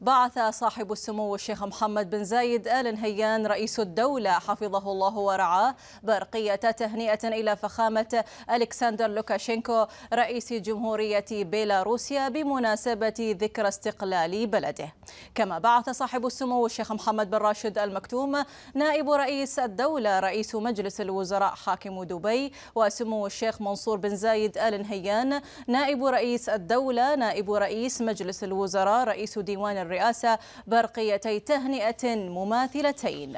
بعث صاحب السمو الشيخ محمد بن زايد آل نهيان رئيس الدولة حفظه الله ورعاه برقية تهنئة إلى فخامة ألكسندر لوكاشينكو رئيس جمهورية بيلاروسيا بمناسبة ذكرى استقلال بلده كما بعث صاحب السمو الشيخ محمد بن راشد المكتوم نائب رئيس الدولة رئيس مجلس الوزراء حاكم دبي وسمو الشيخ منصور بن زايد آل نهيان نائب رئيس الدولة نائب رئيس مجلس الوزراء رئيس ديوان الرئاسة برقيتي تهنئة مماثلتين